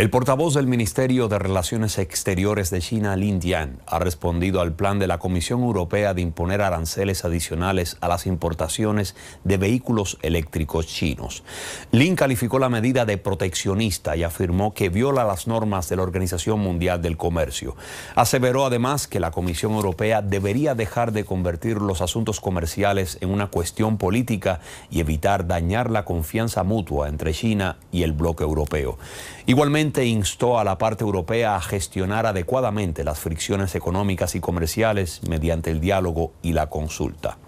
El portavoz del Ministerio de Relaciones Exteriores de China, Lin Dian, ha respondido al plan de la Comisión Europea de imponer aranceles adicionales a las importaciones de vehículos eléctricos chinos. Lin calificó la medida de proteccionista y afirmó que viola las normas de la Organización Mundial del Comercio. Aseveró además que la Comisión Europea debería dejar de convertir los asuntos comerciales en una cuestión política y evitar dañar la confianza mutua entre China y el bloque europeo. Igualmente, instó a la parte europea a gestionar adecuadamente las fricciones económicas y comerciales mediante el diálogo y la consulta.